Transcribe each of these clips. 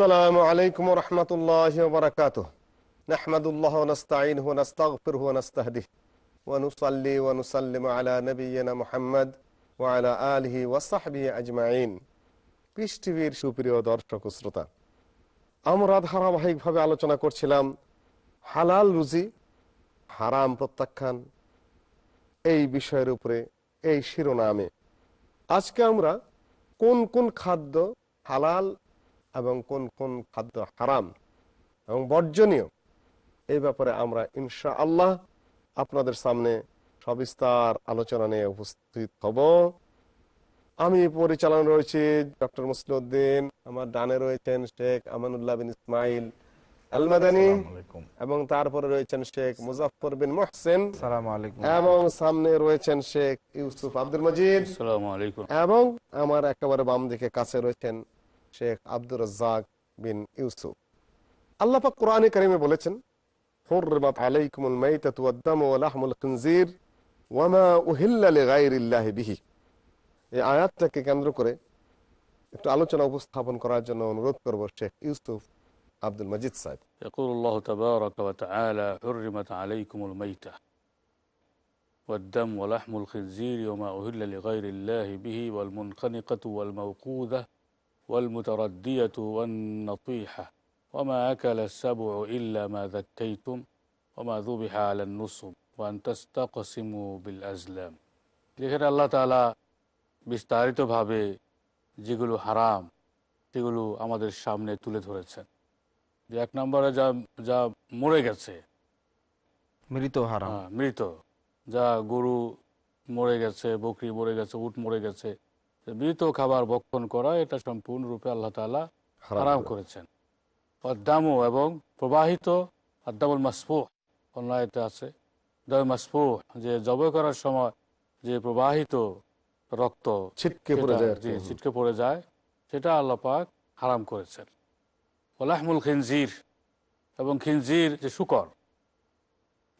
আসসালামু আলাইকুম রহমতুল্লাহ বরকাত নাহমাদুল্লাহ নস্তাইন হু নস্তাগফির হু নস্তাহদি ওয়ানুসাল্লি ওয়ানুসাল্লিম আলা নবীনা মুহাম্মদ ওয়ালা আলহি ওয়াসাহবি আজমাইন পিস টিভির সুপ্রিয় দর্শক শ্রোতা আমরা ধারাবাহিকভাবে আলোচনা করছিলাম হালাল রুজি হারাম প্রত্যাখ্যান এই বিষয়ের উপরে এই শিরোনামে আজকে আমরা কোন কোন খাদ্য হালাল এবং কোন কোন খাদ্য হারাম এবং বর্জনীয় এই ব্যাপারে আমরা ইনশা আল্লাহ আপনাদের সামনে সবিস্তার আলোচনা নিয়ে উপস্থিত হব আমি পরিচালনা রয়েছি ডক্টর মুসলিউদ্দিন আমার ডানে রয়েছেন শেখ আমানুল্লাহ বিন ইসমাইল এবং তারপরে রয়েছেন শেখ মুজাফর বিন মোহসেন এবং সামনে রয়েছেন শেখ ইউসুফ আব্দুল মজিদ এবং আমার একেবারে বাম দিকে কাছে রয়েছেন শেখ আব্দুর রাজ্জাক বিন ইউসুফ আল্লাপাক কোরআনে কারিমে বলেছেন হুরমাত আলাইকুমুল মাইতাত ওয়াদ-দাম ওয়া লাহমুল খিনজির ওয়া মা উহিল্লা লিগায়রিল্লাহি বিহি এই আয়াতটাকে কেন্দ্র করে একটু আলোচনা উপস্থাপন করার জন্য অনুরোধ করব শেখ ইউসুফ عبد المجيد صاحب يقول الله تبارك وتعالى حرمت عليكم الميتة والدم ولحم الخنزير وما أهل لغير الله به والمنخنقة والموقوذة والمتردية والنطيحة وما أكل السبع إلا ما ذكيتم وما ذبح على النصب وأن تستقسموا بالأزلام যেখানে আল্লাহ তালা বিস্তারিতভাবে যেগুলো হারাম সেগুলো আমাদের সামনে তুলে ধরেছেন যে এক নম্বরে যা যা মরে গেছে মৃত হারাম হ্যাঁ, মৃত যা গরু মরে গেছে বকরি মরে গেছে উট মরে গেছে মৃত খাবার বক্ষণ করা এটা সম্পূর্ণরূপে আল্লাহ তালা হারাম করেছেন অদ্দামু এবং প্রবাহিত আদ্দামুল মাসফুহ অন্যায়তে আছে দয় মাসফুহ যে জবে করার সময় যে প্রবাহিত রক্ত ছিটকে পড়ে যায় জি ছিটকে পড়ে যায় সেটা আল্লাহ পাক হারাম করেছেন ওলাহমুল খিনজির এবং খিনজির যে শুকর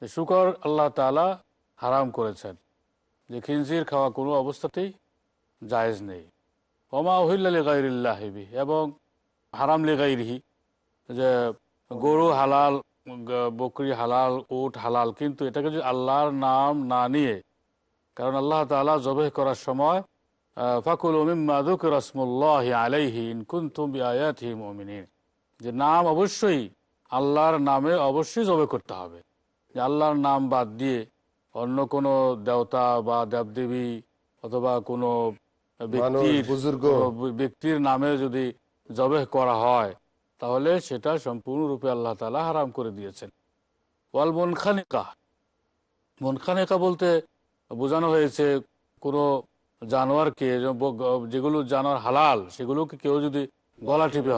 যে শুকর আল্লাহ তালা হারাম করেছেন যে খিনজির খাওয়া কোনো অবস্থাতেই জায়েজ নেই কমা অহিল্লা লেগাইরিল্লাহিবি এবং হারাম লেগাইরিহি যে গরু হালাল বকরি হালাল উট হালাল কিন্তু এটাকে যদি আল্লাহর নাম না নিয়ে কারণ আল্লাহ তালা জবে করার সময় ফাকুল ওমিমাদুক রসমুল্লাহ আলাইহীন ইনকুন্তুম আয়াতি যে নাম অবশ্যই আল্লাহর নামে অবশ্যই জবে করতে হবে যে আল্লাহর নাম বাদ দিয়ে অন্য কোনো দেবতা বা দেবদেবী অথবা কোনো ব্যক্তির নামে যদি জবেহ করা হয় তাহলে সেটা সম্পূর্ণরূপে আল্লাহ তালা হারাম করে দিয়েছেন ওয়াল মনখানিকা মনখানিকা বলতে বোঝানো হয়েছে কোনো জানোয়ারকে যেগুলো জানোয়ার হালাল সেগুলোকে কেউ যদি গলা টিপে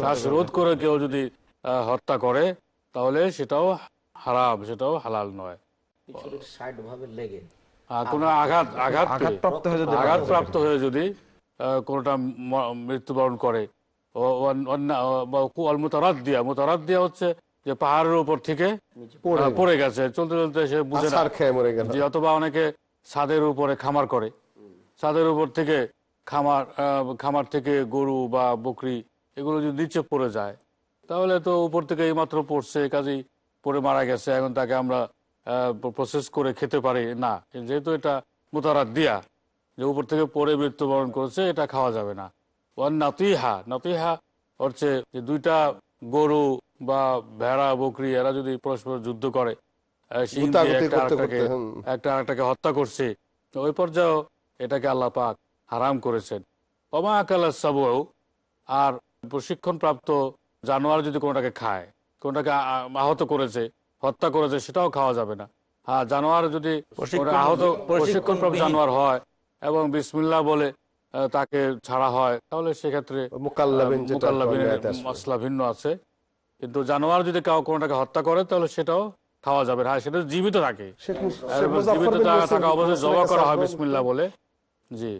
শ্বাসরোধ করে কেউ যদি হত্যা করে তাহলে সেটাও হারাম সেটাও হালাল নয় লেগে কোনো আঘাত আঘাত আঘাতপ্রাপ্ত হয়ে যদি আঘাতপ্রাপ্ত হয়ে যদি কোনোটা মৃত্যুবরণ করে হচ্ছে যে পাহাড়ের উপর থেকে পড়ে গেছে চলতে চলতে সে বুঝে যে অথবা অনেকে ছাদের উপরে খামার করে ছাদের উপর থেকে খামার খামার থেকে গরু বা বকরি এগুলো যদি নিচে পড়ে যায় তাহলে তো উপর থেকে এইমাত্র পড়ছে কাজেই পড়ে মারা গেছে এখন তাকে আমরা প্রসেস করে খেতে পারে না যেহেতু এটা মোতারাত দিয়া যে উপর থেকে পরে মৃত্যুবরণ করেছে এটা খাওয়া যাবে না ওয়ান নাতিহা নাতিহা হচ্ছে যে দুইটা গরু বা ভেড়া বকরি এরা যদি পরস্পর যুদ্ধ করে একটা আরেকটাকে হত্যা করছে ওই পর্যায়েও এটাকে আল্লাহ পাক হারাম করেছেন অমা আকালা সাবুও আর প্রশিক্ষণপ্রাপ্ত জানোয়ার যদি কোনোটাকে খায় কোনোটাকে আহত করেছে হত্যা করেছে সেটাও খাওয়া যাবে না হ্যাঁ জানোয়ার যদি আহত প্রশিক্ষণ জানোয়ার হয় এবং বিসমিল্লা বলে তাকে ছাড়া হয় তাহলে সেক্ষেত্রে মশলা ভিন্ন আছে কিন্তু জানোয়ার যদি কাউ কোনটাকে হত্যা করে তাহলে সেটাও খাওয়া যাবে হ্যাঁ সেটা জীবিত থাকে জীবিত থাকা অবশ্যই জবা করা হয় বিসমিল্লা বলে জি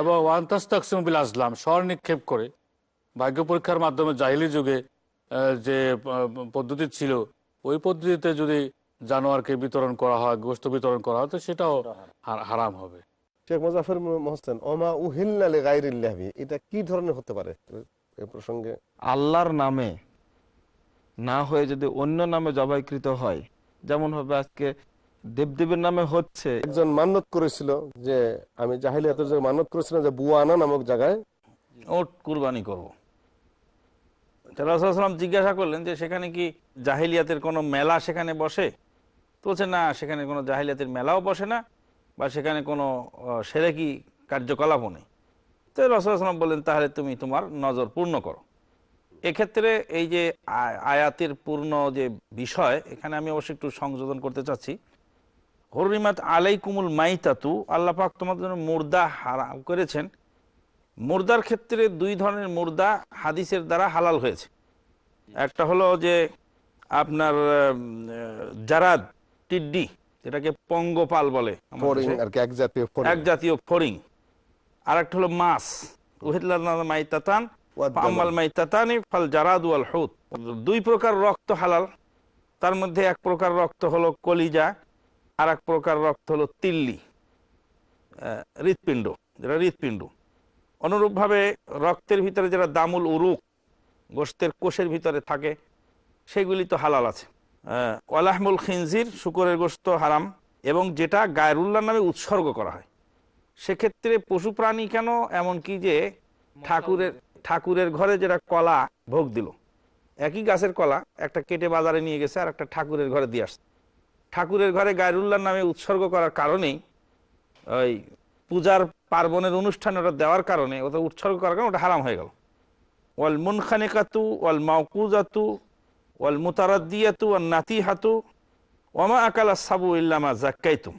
এবং ওয়ান্তাস্তাকসিমবিল আসলাম স্বর নিক্ষেপ করে ভাগ্য পরীক্ষার মাধ্যমে জাহিলি যুগে যে পদ্ধতি ছিল ওই পদ্ধতিতে যদি জানোয়ারকে বিতরণ করা হয় গোস্ত বিতরণ করা হয় তো সেটাও হারাম হবে শেখ মুজাফর মোহসেন ওমা উহিল্লালে গাইরিল্লাহি এটা কি ধরনের হতে পারে এই প্রসঙ্গে আল্লাহর নামে না হয়ে যদি অন্য নামে জবাইকৃত হয় যেমন হবে আজকে দেবদেবের নামে হচ্ছে একজন মানত করেছিল যে আমি জাহিলিয়াতের মানত করেছিলাম যে বুয়ানা নামক জায়গায় ওট কুরবানি করব। সাল্লাহাম জিজ্ঞাসা করলেন যে সেখানে কি জাহিলিয়াতের কোনো মেলা সেখানে বসে তো বলছে না সেখানে কোনো জাহিলিয়াতের মেলাও বসে না বা সেখানে কোনো সেরেকি কার্যকলাপও নেই তো রসুলাম বললেন তাহলে তুমি তোমার নজর পূর্ণ করো এক্ষেত্রে এই যে আয়াতের পূর্ণ যে বিষয় এখানে আমি অবশ্যই একটু সংযোজন করতে চাচ্ছি হরিমাত আলাই কুমুল মাইতাতু আল্লাপাক তোমার জন্য মুর্দা হারাম করেছেন মুর্দার ক্ষেত্রে দুই ধরনের মুর্দা হাদিসের দ্বারা হালাল হয়েছে একটা হলো যে আপনার জারাদ টিড্ডি যেটাকে পঙ্গপাল বলে এক জাতীয় ফরিং আর একটা হলো মাস মাইতাতান দুই প্রকার রক্ত হালাল তার মধ্যে এক প্রকার রক্ত হলো কলিজা আর এক প্রকার রক্ত হলো তিল্লি হৃৎপিণ্ড যেটা হৃৎপিণ্ড অনুরূপভাবে রক্তের ভিতরে যারা দামুল উরুক গোস্তের কোষের ভিতরে থাকে সেগুলি তো হালাল আছে হ্যাঁ, কলাহমুল খিনজির শুকরের গোস্ত হারাম এবং যেটা গায়রুল্লাহ নামে উৎসর্গ করা হয় সেক্ষেত্রে পশু প্রাণী কেন এমনকি যে ঠাকুরের ঠাকুরের ঘরে যেটা কলা ভোগ দিল একই গাছের কলা একটা কেটে বাজারে নিয়ে গেছে আর একটা ঠাকুরের ঘরে দিয়ে আসছে ঠাকুরের ঘরে গায়রুল্লাহ নামে উৎসর্গ করার কারণেই ওই পূজার পার্বণের অনুষ্ঠানে ওটা দেওয়ার কারণে ওটা উৎসর্গ করার কারণে ওটা হারাম হয়ে গেল ওয়াল মুনখানেকাতু ওয়াল মাউকুজাতু ওয়াল মুতারাদ্দিয়াতু ওয়াল নাতিহাতু ওমা আকাল সাবু ইল্লামা জাক্কাইতুম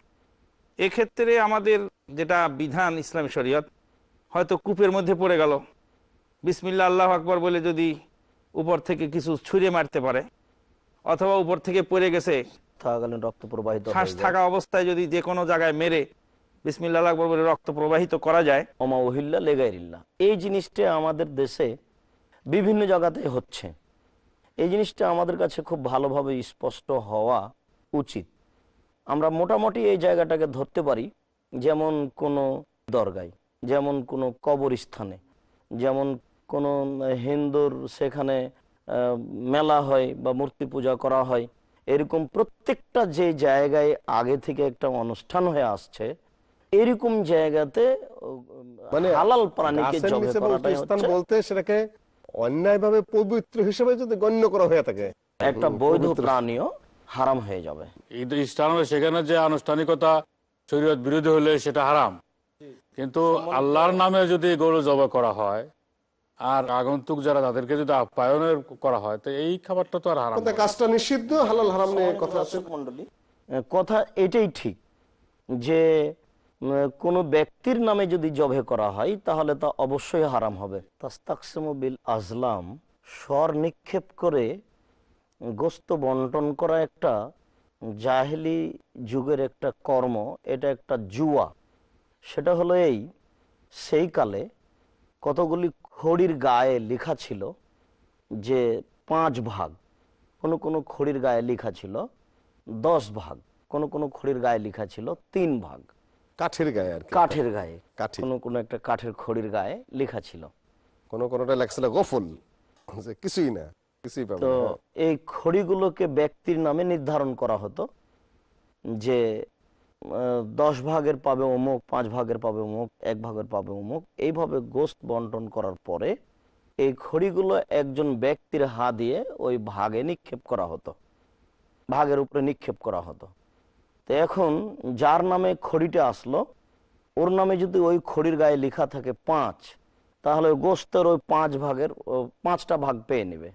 এক্ষেত্রে আমাদের যেটা বিধান ইসলামী শরীয়ত হয়তো কূপের মধ্যে পড়ে গেল বিসমিল্লা আল্লাহ আকবর বলে যদি উপর থেকে কিছু ছুঁড়ে মারতে পারে অথবা উপর থেকে পড়ে গেছে রক্ত প্রবাহিত থাকা অবস্থায় যদি যে কোনো জায়গায় মেরে বিসমিল্লা বলে রক্ত প্রবাহিত করা যায় ওমা ওহিল্লা এই জিনিসটা আমাদের দেশে বিভিন্ন জায়গাতে হচ্ছে এই জিনিসটা আমাদের কাছে খুব ভালোভাবে স্পষ্ট হওয়া উচিত আমরা মোটামুটি এই জায়গাটাকে ধরতে পারি যেমন কোনো দরগায় যেমন কোনো কবরস্থানে যেমন কোনো হিন্দুর সেখানে মেলা হয় বা মূর্তি পূজা করা হয় এরকম প্রত্যেকটা যে জায়গায় আগে থেকে একটা অনুষ্ঠান হয়ে আসছে এরকম জায়গাতে মানে হালাল প্রাণীকে স্থান বলতে সেটাকে অন্যায়ভাবে পবিত্র হিসেবে যদি গণ্য করা হয়ে থাকে একটা বৈধ প্রাণীও হারাম হয়ে যাবে কিন্তু ইসলামে সেখানে যে আনুষ্ঠানিকতা শরীয়ত বিরোধী হলে সেটা হারাম কিন্তু আল্লাহর নামে যদি গরু জবা করা হয় আর আগন্তুক যারা তাদেরকে যদি আপ্যায়নের করা হয় তো এই খাবারটা তো আর হারাম কাজটা নিষিদ্ধ হালাল হারাম নিয়ে কথা আছে কথা এটাই ঠিক যে কোনো ব্যক্তির নামে যদি জবে করা হয় তাহলে তা অবশ্যই হারাম হবে তাস্তাকসিমবিল আজলাম স্বর নিক্ষেপ করে গোস্ত বন্টন করা একটা জাহেলি যুগের একটা কর্ম এটা একটা জুয়া সেটা হলো এই সেই কালে কতগুলি খড়ির গায়ে লেখা ছিল যে পাঁচ ভাগ কোনো কোনো খড়ির গায়ে লেখা ছিল দশ ভাগ কোনো কোনো খড়ির গায়ে লেখা ছিল তিন ভাগ কাঠের গায়ে আর কাঠের গায়ে কাঠি কোনো কোনো একটা কাঠের খড়ির গায়ে লেখা ছিল কোনো কোনোটা লেখছিল গফল কিছুই না কিছুই পাবে তো এই খড়িগুলোকে ব্যক্তির নামে নির্ধারণ করা হতো যে দশ ভাগের পাবে অমুক পাঁচ ভাগের পাবে অমুক এক ভাগের পাবে অমুক এইভাবে গোস্ত বন্টন করার পরে এই খড়িগুলো একজন ব্যক্তির হা দিয়ে ওই ভাগে নিক্ষেপ করা হতো ভাগের উপরে নিক্ষেপ করা হতো তো এখন যার নামে খড়িটা আসলো ওর নামে যদি ওই খড়ির গায়ে লেখা থাকে পাঁচ তাহলে গোস্তের ওই পাঁচ ভাগের পাঁচটা ভাগ পেয়ে নেবে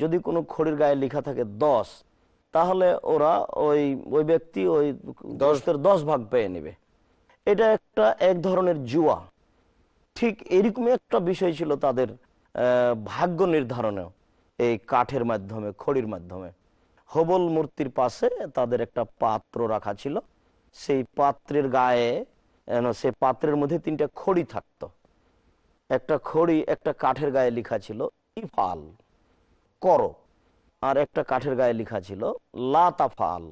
যদি কোনো খড়ির গায়ে লেখা থাকে দশ তাহলে ওরা ওই ওই ব্যক্তি ওই গোস্তের দশ ভাগ পেয়ে নেবে এটা একটা এক ধরনের জুয়া ঠিক এরকমই একটা বিষয় ছিল তাদের ভাগ্য নির্ধারণেও এই কাঠের মাধ্যমে খড়ির মাধ্যমে হবল মূর্তির পাশে তাদের একটা পাত্র রাখা ছিল সেই পাত্রের গায়ে সে পাত্রের মধ্যে তিনটা খড়ি থাকত একটা খড়ি একটা কাঠের গায়ে লিখা ছিল ইফাল কর আর একটা কাঠের গায়ে লিখা ছিল লাতাফাল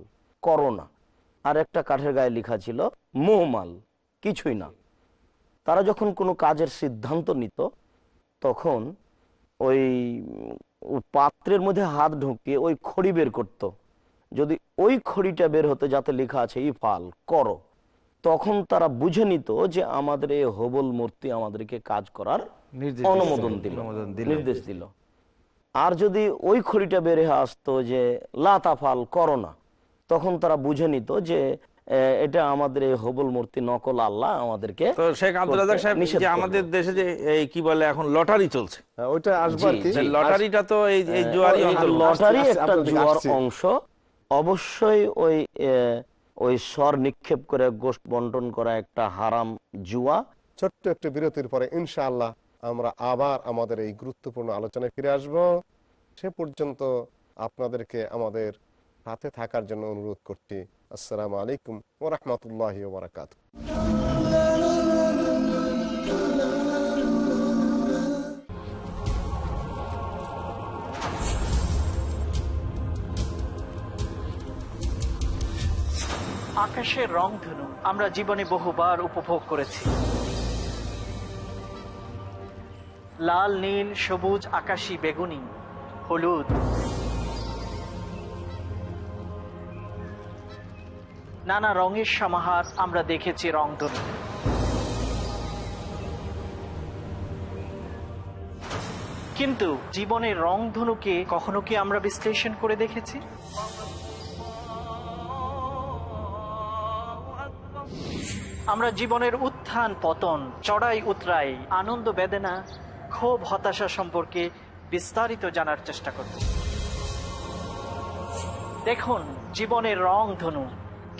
করোনা আর একটা কাঠের গায়ে লিখা ছিল মোহমাল কিছুই না তারা যখন কোনো কাজের সিদ্ধান্ত নিত তখন ওই পাত্রের মধ্যে হাত ঢুকিয়ে ওই খড়ি বের করত। যদি ওই খড়িটা বের হতো যাতে লেখা আছে ইফাল কর তখন তারা বুঝে নিত যে আমাদের এই হবল মূর্তি আমাদেরকে কাজ করার অনুমোদন দিল নির্দেশ দিল আর যদি ওই খড়িটা বেরে আসতো যে লাতাফাল করো না তখন তারা বুঝে নিত যে এটা আমাদের এই হবুল মূর্তি নকল আল্লাহ আমাদেরকে তো শেখ আব্দুল রাজাক সাহেব যে আমাদের দেশে যে এই কি বলে এখন লটারি চলছে হ্যাঁ, ওইটা আসবার লটারিটা তো এই জুয়ারি লটারি একটা জুয়ার অংশ অবশ্যই ওই ওই স্বর নিক্ষেপ করে গোষ্ঠ বন্টন করা একটা হারাম জুয়া ছোট্ট একটা বিরতির পরে ইনশাআল্লাহ আমরা আবার আমাদের এই গুরুত্বপূর্ণ আলোচনায় ফিরে আসব সে পর্যন্ত আপনাদেরকে আমাদের সাথে থাকার জন্য অনুরোধ করছি আসসালামু আলাইকুম রহমতুল্লাহ বারকাত আকাশের ধনু আমরা জীবনে বহুবার উপভোগ করেছি লাল নীল সবুজ আকাশী বেগুনি হলুদ নানা রঙের সমাহার আমরা দেখেছি রং কিন্তু জীবনের ধনুকে কখনো কি আমরা বিশ্লেষণ করে দেখেছি আমরা জীবনের উত্থান পতন চড়াই উতরাই আনন্দ বেদনা ক্ষোভ হতাশা সম্পর্কে বিস্তারিত জানার চেষ্টা করব দেখুন জীবনের রং ধনু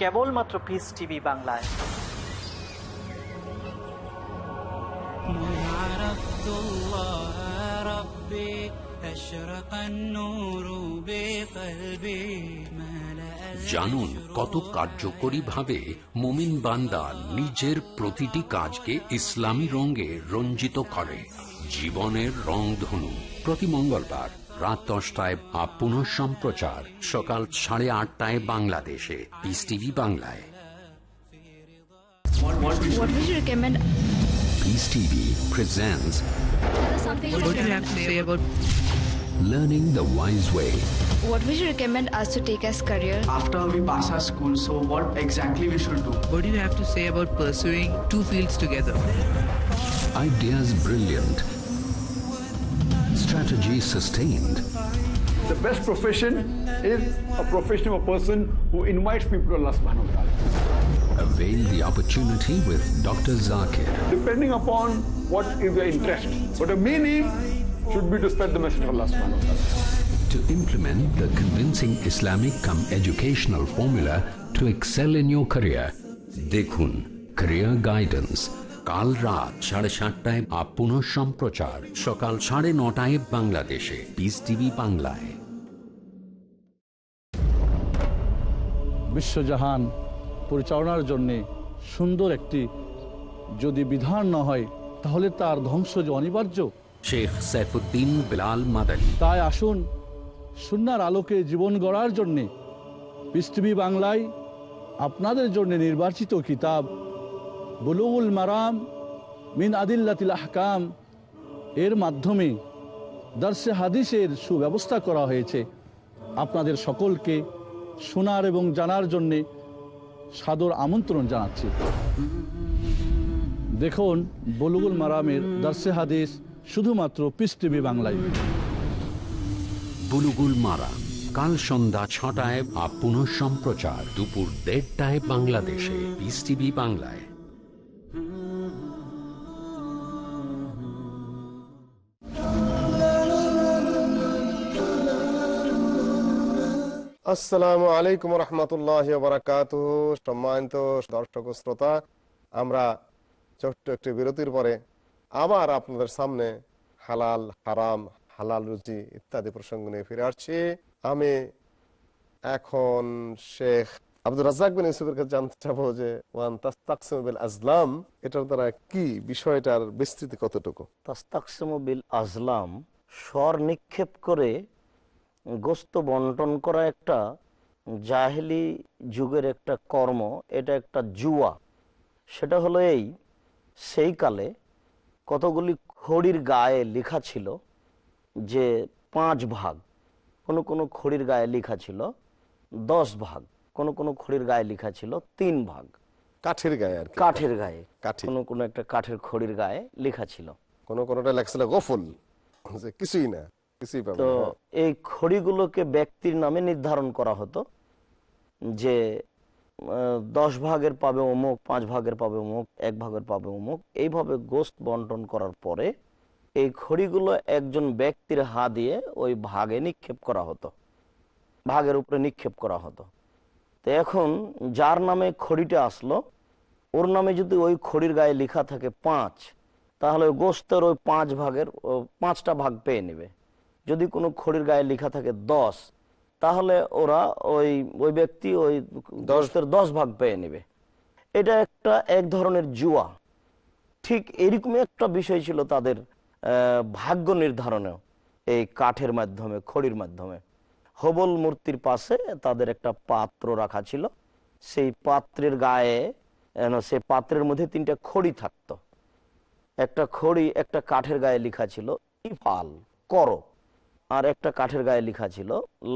কেবলমাত্র পিস টিভি বাংলায় জানুন কত কার্যকরী ভাবে মুমিন বান্দা নিজের প্রতিটি কাজকে ইসলামী রঙে রঞ্জিত করে জীবনের রং ধনু প্রতি মঙ্গলবার রাত দশটায় আপ পুনঃ সম্প্রচার সকাল সাড়ে আটটায় বাংলাদেশে পিস টিভি বাংলায় Peace TV presents about learning the wise way? What would you recommend us to take as career? After we pass our school, so what exactly we should do? What do you have to say about pursuing two fields together? Ideas brilliant strategy sustained. The best profession is a profession of a person who invites people to Allah subhanahu wa ta'ala. Avail the opportunity with Dr. Zakir. Depending upon what is their interest. But the meaning should be to spread the message of Allah subhanahu wa ta'ala. To implement the convincing Islamic come educational formula to excel in your career, Dekhun, Career Guidance, কাল রাত সাড়ে সাতটায় আপন সম্প্রচার সকাল সাড়ে নটায় বাংলাদেশে পিস টিভি বাংলায় বিশ্বজাহান পরিচালনার জন্যে সুন্দর একটি যদি বিধান না হয় তাহলে তার ধ্বংস যে অনিবার্য শেখ সাইফুদ্দিন বিলাল মাদানী তাই আসুন সুনার আলোকে জীবন গড়ার জন্যে পৃথিবী বাংলায় আপনাদের জন্য নির্বাচিত কিতাব বুলুগুল মারাম মিন আদিল্লাতিল আহকাম এর মাধ্যমে দার্সে হাদিসের সুব্যবস্থা করা হয়েছে আপনাদের সকলকে শোনার এবং জানার জন্যে সাদর আমন্ত্রণ জানাচ্ছি দেখুন বলুগুল মারামের দার্সে হাদিস শুধুমাত্র পিস টিভি বাংলায় বুলুগুল মারাম কাল সন্ধ্যা ছটায় আপন সম্প্রচার দুপুর দেড়টায় বাংলাদেশে পিস টিভি বাংলায় আসসালামু আলাইকুম রহমতুল্লাহ বারাকাত সম্মানিত দর্শক শ্রোতা আমরা ছোট্ট একটি বিরতির পরে আবার আপনাদের সামনে হালাল হারাম হালাল রুজি ইত্যাদি প্রসঙ্গ নিয়ে ফিরে আসছি আমি এখন শেখ আব্দুল রাজাক বিন ইউসুফের কাছে জানতে চাবো যে ওয়ান তাস্তাকসিমবিল আজলাম এটার দ্বারা কি বিষয়টার বিস্তৃতি কতটুকু তাস্তাকসিমবিল আজলাম স্বর নিক্ষেপ করে গোস্ত বন্টন করা একটা জাহেলি যুগের একটা কর্ম এটা একটা জুয়া সেটা হলো এই সেই কালে কতগুলি খড়ির গায়ে লেখা ছিল যে পাঁচ ভাগ কোনো কোনো খড়ির গায়ে লেখা ছিল দশ ভাগ কোনো কোনো খড়ির গায়ে লেখা ছিল তিন ভাগ কাঠের গায়ে আর কাঠের গায়ে কোনো কোনো একটা কাঠের খড়ির গায়ে লেখা ছিল কোনো কোনোটা লেখা ছিল গফল কিছুই না তো হ্যাঁ। এই খড়িগুলোকে ব্যক্তির নামে নির্ধারণ করা হতো যে দশ ভাগের পাবে অমুক পাঁচ ভাগের পাবে অমুক এক ভাগের পাবে অমুক এইভাবে গোস্ত বন্টন করার পরে এই খড়িগুলো একজন ব্যক্তির হা দিয়ে ওই ভাগে নিক্ষেপ করা হতো ভাগের উপরে নিক্ষেপ করা হতো তো এখন যার নামে খড়িটা আসলো ওর নামে যদি ওই খড়ির গায়ে লেখা থাকে পাঁচ তাহলে গোস্তের ওই পাঁচ ভাগের পাঁচটা ভাগ পেয়ে নেবে যদি কোনো খড়ির গায়ে লেখা থাকে দশ তাহলে ওরা ওই ওই ব্যক্তি ওই দশের দশ ভাগ পেয়ে নেবে এটা একটা এক ধরনের জুয়া ঠিক এরকম একটা বিষয় ছিল তাদের ভাগ্য নির্ধারণেও এই কাঠের মাধ্যমে খড়ির মাধ্যমে হবল মূর্তির পাশে তাদের একটা পাত্র রাখা ছিল সেই পাত্রের গায়ে সে পাত্রের মধ্যে তিনটা খড়ি থাকত একটা খড়ি একটা কাঠের গায়ে লেখা ছিল ইফাল কর আর একটা কাঠের গায়ে লেখা ছিল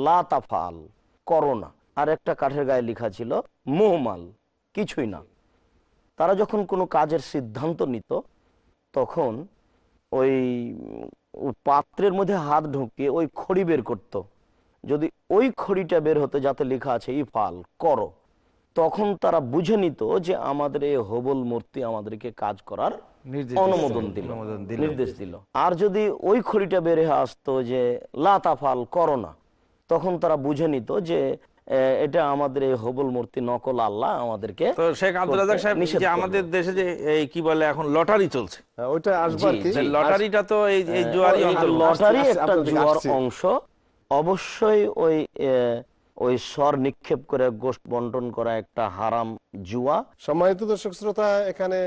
লাতাফাল করোনা আর একটা কাঠের গায়ে লিখা ছিল মোহমাল কিছুই না তারা যখন কোনো কাজের সিদ্ধান্ত নিত তখন ওই পাত্রের মধ্যে হাত ঢুকিয়ে ওই খড়ি বের করত। যদি ওই খড়িটা বের হতে যাতে লেখা আছে ইফাল করো তখন তারা বুঝে নিত যে আমাদের এই হবল মূর্তি আমাদেরকে কাজ করার অনুমোদন দিল নির্দেশ দিল আর যদি ওই খড়িটা বেড়ে আসতো যে লাতাফাল করোনা তখন তারা বুঝে নিত যে এটা আমাদের এই হবল মূর্তি নকল আল্লাহ আমাদেরকে শেখ আব্দুল রাজাক সাহেব আমাদের দেশে যে এই কি বলে এখন লটারি চলছে হ্যাঁ, আসবার কি লটারিটা তো এই এই হ্যাঁ, জুয়ারি লটারি একটা জুয়ার অংশ অবশ্যই ওই ওই স্বর নিক্ষেপ করে গোষ্ঠ বন্টন করা একটা হারাম জুয়া সম্মানিত দর্শক শ্রোতা এখানে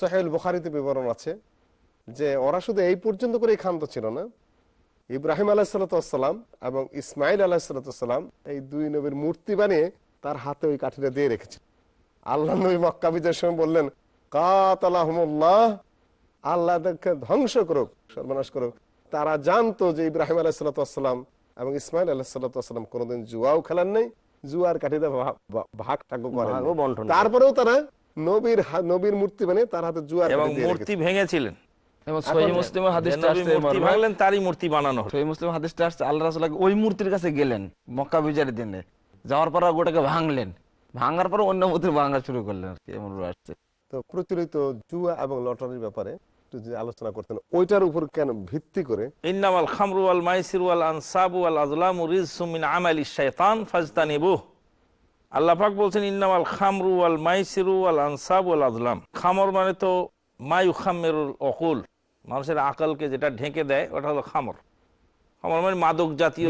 সোহেল বুখারিতে বিবরণ আছে যে ওরা শুধু এই পর্যন্ত করে ক্ষান্ত ছিল না ইব্রাহিম আলাহিসাল্লাম এবং ইসমাইল আলাহিসাল্লাম এই দুই নবীর মূর্তি বানিয়ে তার হাতে ওই কাঠিটা দিয়ে রেখেছে আল্লাহ নবী মক্কা বিজয়ের সময় বললেন কাতালাহমুল্লাহ আল্লাহ ধ্বংস করুক সর্বনাশ করুক তারা জানতো যে ইব্রাহিম আলাহিসাল্লাম এবং ইসমাইল আলাহিসাল্লাম কোনোদিন জুয়াও খেলার নেই জুয়ার কাঠিটা ভাগ ঠাকুর তারপরেও তারা নবীর নবীর মূর্তি মানে তার হাতে জুয়া এবং মূর্তি ভেঙেছিলেন প্রচলিত জুয়া এবং লটারির ব্যাপারে আলোচনা করতেন ওইটার উপর কেন ভিত্তি করে ইন্নামাল খামরুয়াল মাইসির আল আনসাবু আজলামু রিজসু শাইতান আল্লাহাক বলছেন ইন্নামাল খামরু আল মাইসিরু আল আনসাব আল আদলাম খামর মানে তো মায়ু খামের অকুল মানুষের আকলকে যেটা ঢেকে দেয় ওটা হলো খামর খামর মানে মাদক জাতীয়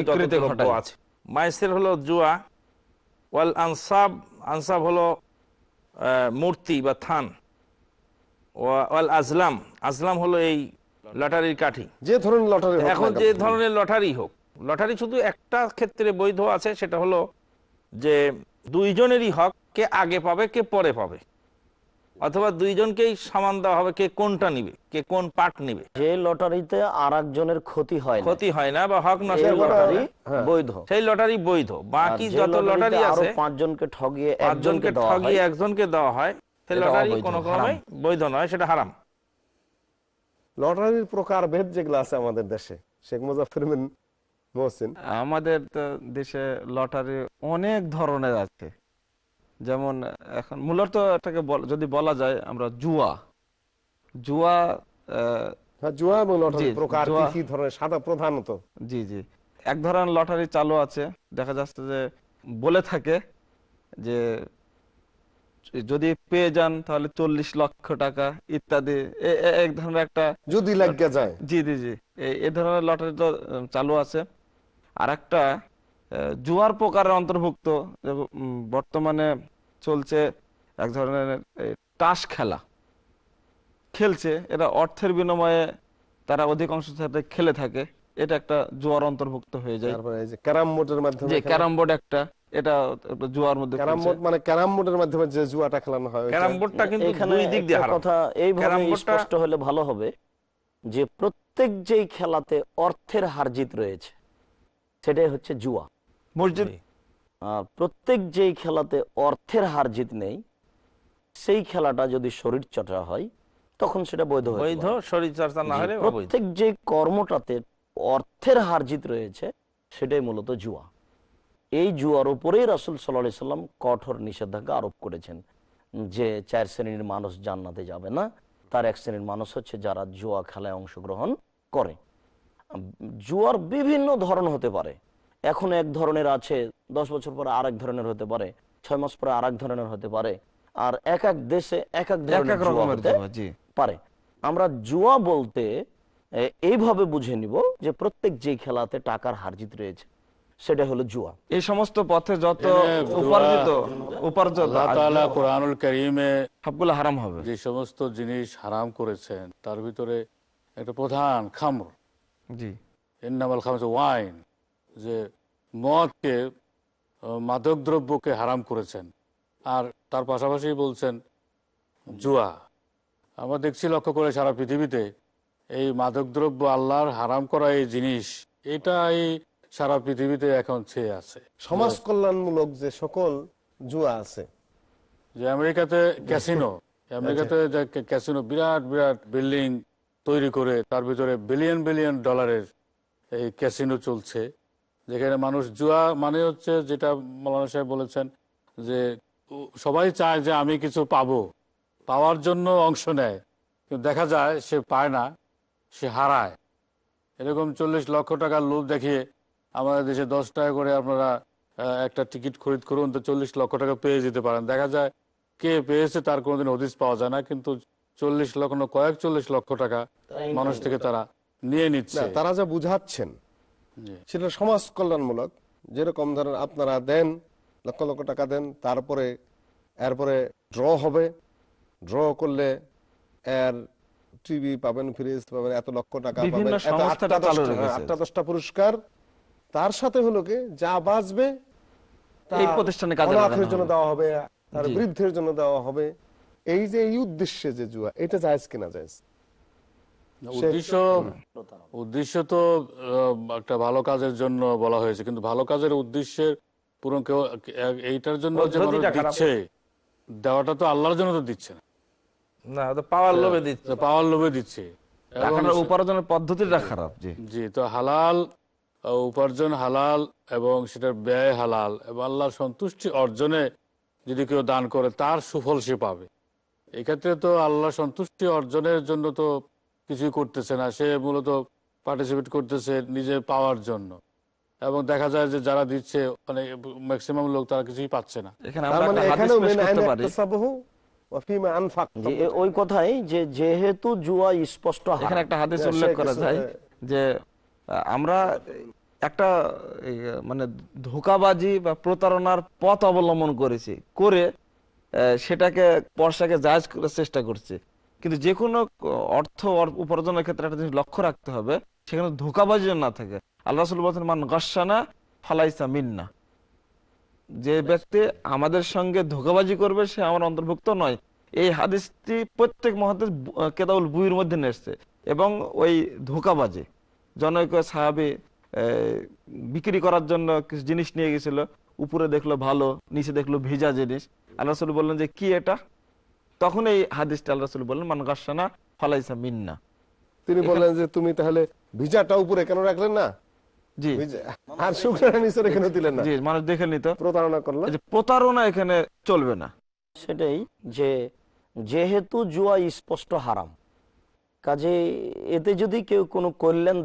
আছে মাইসের হলো জুয়া ওয়াল আনসাব আনসাব হলো মূর্তি বা থান ওয়াল আজলাম আজলাম হলো এই লটারির কাঠি যে ধরনের লটারি এখন যে ধরনের লটারি হোক লটারি শুধু একটা ক্ষেত্রে বৈধ আছে সেটা হলো যে দুইজনেরই হক কে আগে পাবে কে পরে পাবে অথবা দুইজনকেই সমান দেওয়া হবে কে কোনটা নিবে কে কোন পার্ট নিবে যে লটারিতে আর একজনের ক্ষতি হয় ক্ষতি হয় না বা হক নষ্টের লটারি হ্যাঁ। বৈধ সেই লটারি বৈধ বাকি যত লটারি আছে পাঁচজনকে ঠগিয়ে একজনকে ঠগিয়ে একজনকে দেওয়া হয় সেই লটারি কোনো ক্রমে বৈধ নয় সেটা হারাম লটারির প্রকার ভেদ যেগুলো আছে আমাদের দেশে শেখ মুজাফর আমাদের দেশে লটারি অনেক ধরনের আছে যেমন এখন মূলত এটাকে যদি বলা যায় আমরা জুয়া জুয়া হ্যাঁ, জুয়া এবং লটারি সাদা প্রধানত জি জি এক ধরনের লটারি চালু আছে দেখা যাচ্ছে যে বলে থাকে যে যদি পেয়ে যান তাহলে চল্লিশ লক্ষ টাকা ইত্যাদি এক ধরনের একটা যদি লাগে যায় জি জি জি এ ধরনের লটারি তো চালু আছে আর একটা জুয়ার প্রকার অন্তর্ভুক্ত বর্তমানে চলছে এক ধরনের টাস খেলা খেলছে এরা অর্থের বিনিময়ে তারা অধিকাংশ সাথে খেলে থাকে এটা একটা জুয়ার অন্তর্ভুক্ত হয়ে যায় ক্যারাম বোর্ডের মাধ্যমে ক্যারাম বোর্ড একটা এটা জুয়ার মধ্যে ক্যারাম বোর্ড মানে ক্যারাম বোর্ডের মাধ্যমে যে জুয়াটা খেলানো হয় কিন্তু হলে ভালো হবে যে প্রত্যেক যেই খেলাতে অর্থের হারজিত রয়েছে সেটাই হচ্ছে জুয়া মসজিদ প্রত্যেক যেই খেলাতে অর্থের হার জিত নেই সেই খেলাটা যদি শরীর চর্চা হয় তখন সেটা বৈধ বৈধ শরীর চর্চা না হলে প্রত্যেক যে কর্মটাতে অর্থের হার জিত রয়েছে সেটাই মূলত জুয়া এই জুয়ার উপরেই রাসুল সাল্লা সাল্লাম কঠোর নিষেধাজ্ঞা আরোপ করেছেন যে চার শ্রেণীর মানুষ জান্নাতে যাবে না তার এক শ্রেণীর মানুষ হচ্ছে যারা জুয়া খেলায় অংশগ্রহণ করে জুয়ার বিভিন্ন ধরন হতে পারে এখন এক ধরনের আছে দশ বছর পরে আরেক ধরনের হতে পারে ছয় মাস পরে আরেক ধরনের হতে পারে আর এক এক দেশে এক এক ধরনের পারে আমরা জুয়া বলতে এইভাবে বুঝে নিব যে প্রত্যেক যে খেলাতে টাকার হারজিত রয়েছে সেটা হলো জুয়া এই সমস্ত পথে যত উপার্জিত উপার্জিত কোরআনুল করিমে সবগুলো হারাম হবে যে সমস্ত জিনিস হারাম করেছেন তার ভিতরে একটা প্রধান খামর জি ওয়াইন যে মদকে মাদক দ্রব্যকে হারাম করেছেন আর তার পাশাপাশি বলছেন জুয়া আমরা দেখছি লক্ষ্য করে সারা পৃথিবীতে এই মাদকদ্রব্য আল্লাহর হারাম করা এই জিনিস এটাই সারা পৃথিবীতে এখন ছেয়ে আছে সমাজ কল্যাণমূলক যে সকল জুয়া আছে যে আমেরিকাতে ক্যাসিনো আমেরিকাতে ক্যাসিনো বিরাট বিরাট বিল্ডিং তৈরি করে তার ভিতরে বিলিয়ন বিলিয়ন ডলারের এই ক্যাসিনো চলছে যেখানে মানুষ জুয়া মানে হচ্ছে যেটা মৌলানা সাহেব বলেছেন যে সবাই চায় যে আমি কিছু পাবো পাওয়ার জন্য অংশ নেয় কিন্তু দেখা যায় সে পায় না সে হারায় এরকম চল্লিশ লক্ষ টাকার লোভ দেখিয়ে আমাদের দেশে দশ টাকা করে আপনারা একটা টিকিট খরিদ করুন তো চল্লিশ লক্ষ টাকা পেয়ে যেতে পারেন দেখা যায় কে পেয়েছে তার কোনোদিন হদিস পাওয়া যায় না কিন্তু চল্লিশ লক্ষ কয়েক চল্লিশ লক্ষ টাকা মানুষ থেকে তারা নিয়ে নিচ্ছে তারা যা বুঝাচ্ছেন সেটা সমাজ কল্যাণমূলক যেরকম ধরেন আপনারা দেন লক্ষ লক্ষ টাকা দেন তারপরে এরপরে ড্র হবে ড্র করলে এর টিভি পাবেন ফ্রিজ পাবেন এত লক্ষ টাকা পাবেন হ্যাঁ, আটটা দশটা পুরস্কার তার সাথে হলো কি যা বাঁচবে তার প্রতিষ্ঠানের জন্য দেওয়া হবে তার বৃদ্ধের জন্য দেওয়া হবে এই যে এই উদ্দেশ্যে যে জুয়া এটা জায়েজ কিনা জায়েজ উদ্দেশ্য উদ্দেশ্য তো একটা ভালো কাজের জন্য বলা হয়েছে কিন্তু ভালো কাজের উদ্দেশ্যের পূরণ কেউ এইটার জন্য যে মানুষ দিচ্ছে দেওয়াটা তো আল্লাহর জন্য তো দিচ্ছে না না হ্যাঁ, পাওয়ার লোভে দিচ্ছে পাওয়ার লোভে দিচ্ছে উপার্জনের পদ্ধতিটা খারাপ জি তো হালাল উপার্জন হালাল এবং সেটার ব্যয় হালাল এবং আল্লাহ সন্তুষ্টি অর্জনে যদি কেউ দান করে তার সুফল সে পাবে এক্ষেত্রে তো আল্লাহ সন্তুষ্টি অর্জনের জন্য তো কিছু করতেছে না সে মূলত পার্টিসিপেট করতেছে নিজের পাওয়ার জন্য এবং দেখা যায় যে যারা দিচ্ছে মানে ম্যাক্সিমাম লোক তারা কিছুই পাচ্ছে না মানে ওই কথাই যে যেহেতু জুয়া স্পষ্ট এখানে একটা হাদিস হ্যাঁ, উল্লেখ করা যায় হ্যাঁ। যে আমরা একটা মানে ধোকাবাজি বা প্রতারণার পথ অবলম্বন করেছি করে সেটাকে পর্সাকে জাজ করার চেষ্টা করছে কিন্তু যে কোনো অর্থ উপার্জনের ক্ষেত্রে একটা জিনিস লক্ষ্য রাখতে হবে সেখানে ধোকাবাজি না থাকে আল্লাহ রসুল বলছেন মান গসানা ফালাইসা মিন্না যে ব্যক্তি আমাদের সঙ্গে ধোকাবাজি করবে সে আমার অন্তর্ভুক্ত নয় এই হাদিসটি প্রত্যেক মহাদেশ কেদাউল বুয়ের মধ্যে এসছে এবং ওই ধোকাবাজি জনৈক সাহাবি বিক্রি করার জন্য কিছু জিনিস নিয়ে গেছিল উপরে দেখলো ভালো নিচে দেখলো ভেজা জিনিস আল্লাহ রসুল বললেন যে কি এটা তখন এই হাদিসটা আল্লাহ রসুল বললেন মান গাসানা ফলাইসা মিন্না তিনি বললেন যে তুমি তাহলে ভিজাটা উপরে কেন রাখলেন না যেহেতু জুয়া স্পষ্ট হারাম কাজে এতে যদি কেউ কোনো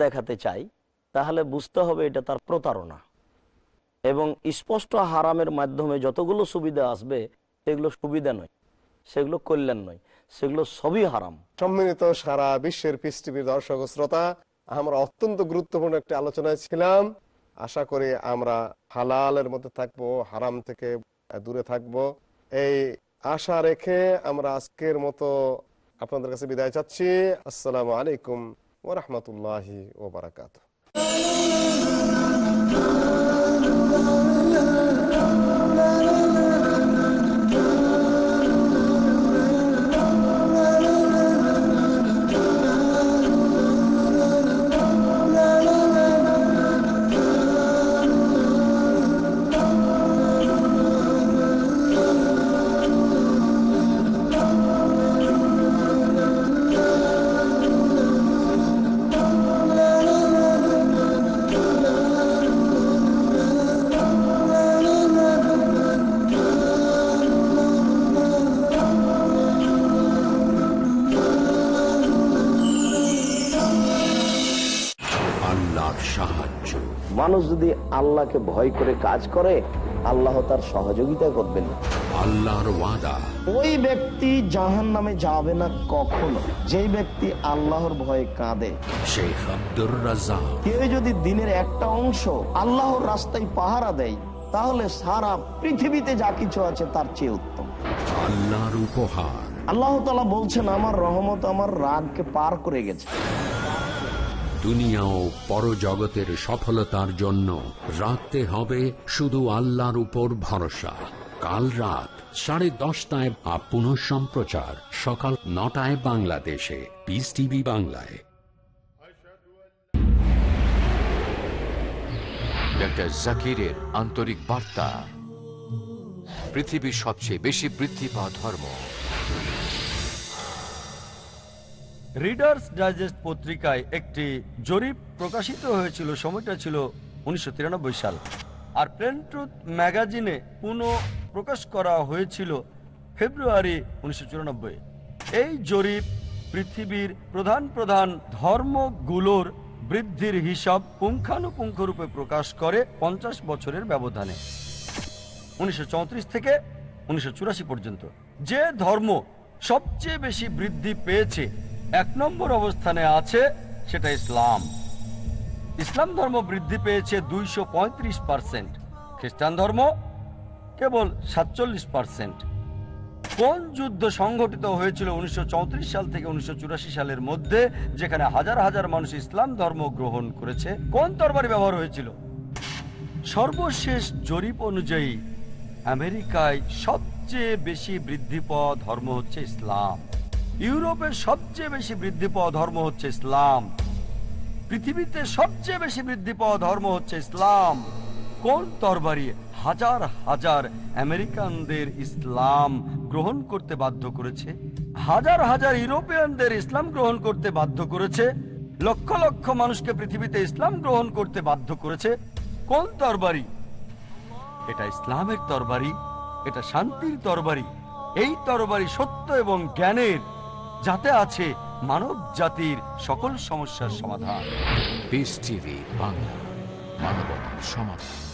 দেখাতে তাহলে বুঝতে হবে এটা তার প্রতারণা এবং স্পষ্ট হারামের মাধ্যমে যতগুলো সুবিধা আসবে এগুলো সুবিধা নয় সেগুলো কল্যাণ নয় সেগুলো সবই হারাম সম্মিলিত সারা বিশ্বের পিস দর্শক শ্রোতা আমরা অত্যন্ত গুরুত্বপূর্ণ একটি আলোচনায় ছিলাম আশা করি আমরা হালালের মধ্যে থাকব হারাম থেকে দূরে থাকব এই আশা রেখে আমরা আজকের মতো আপনাদের কাছে বিদায় চাচ্ছি আসসালামু আলাইকুম ওরহমতুল্লাহ ওবরাকাত Oh, মানুষ যদি আল্লাহকে ভয় করে কাজ করে আল্লাহ তার সহযোগিতা করবেন আল্লাহর ওয়াদা ওই ব্যক্তি জাহান নামে যাবে না কখনো যে ব্যক্তি আল্লাহর ভয়ে কাঁদে কেউ যদি দিনের একটা অংশ আল্লাহর রাস্তায় পাহারা দেয় তাহলে সারা পৃথিবীতে যা কিছু আছে তার চেয়ে উত্তম আল্লাহর উপহার আল্লাহ বলছেন আমার রহমত আমার রাগকে পার করে গেছে দুনিয়া ও পরজগতের সফলতার জন্য রাখতে হবে শুধু আল্লাহর উপর ভরসা কাল রাত সাড়ে দশটায় আপ পুনঃ সম্প্রচার সকাল নটায় বাংলাদেশে পিস টিভি বাংলায় ডক্টর জাকিরের আন্তরিক বার্তা পৃথিবীর সবচেয়ে বেশি বৃদ্ধি পাওয়া ধর্ম রিডার্স ডাইজেস্ট পত্রিকায় একটি জরিপ প্রকাশিত হয়েছিল সময়টা ছিল উনিশশো সাল আর প্লেন ট্রুথ ম্যাগাজিনে পুনঃ প্রকাশ করা হয়েছিল ফেব্রুয়ারি উনিশশো এই জরিপ পৃথিবীর প্রধান প্রধান ধর্মগুলোর বৃদ্ধির হিসাব পুঙ্খানুপুঙ্খরূপে প্রকাশ করে পঞ্চাশ বছরের ব্যবধানে উনিশশো থেকে উনিশশো পর্যন্ত যে ধর্ম সবচেয়ে বেশি বৃদ্ধি পেয়েছে এক নম্বর অবস্থানে আছে সেটা ইসলাম ইসলাম ধর্ম বৃদ্ধি পেয়েছে দুইশো পঁয়ত্রিশ পার্সেন্ট খ্রিস্টান ধর্ম কেবল সাতচল্লিশ পার্সেন্ট কোন যুদ্ধ সংঘটিত হয়েছিল উনিশশো সাল থেকে উনিশশো সালের মধ্যে যেখানে হাজার হাজার মানুষ ইসলাম ধর্ম গ্রহণ করেছে কোন তরবারি ব্যবহার হয়েছিল সর্বশেষ জরিপ অনুযায়ী আমেরিকায় সবচেয়ে বেশি বৃদ্ধি পাওয়া ধর্ম হচ্ছে ইসলাম ইউরোপের সবচেয়ে বেশি বৃদ্ধি পাওয়া ধর্ম হচ্ছে ইসলাম পৃথিবীতে সবচেয়ে বেশি বৃদ্ধি পাওয়া ধর্ম হচ্ছে ইসলাম কোন তরবারি হাজার হাজার আমেরিকানদের ইসলাম গ্রহণ করতে বাধ্য করেছে হাজার হাজার ইউরোপিয়ানদের ইসলাম গ্রহণ করতে বাধ্য করেছে লক্ষ লক্ষ মানুষকে পৃথিবীতে ইসলাম গ্রহণ করতে বাধ্য করেছে কোন তরবারি এটা ইসলামের তরবারি এটা শান্তির তরবারি এই তরবারি সত্য এবং জ্ঞানের যাতে আছে মানব জাতির সকল সমস্যার সমাধান বাংলা মানবতার সমাধান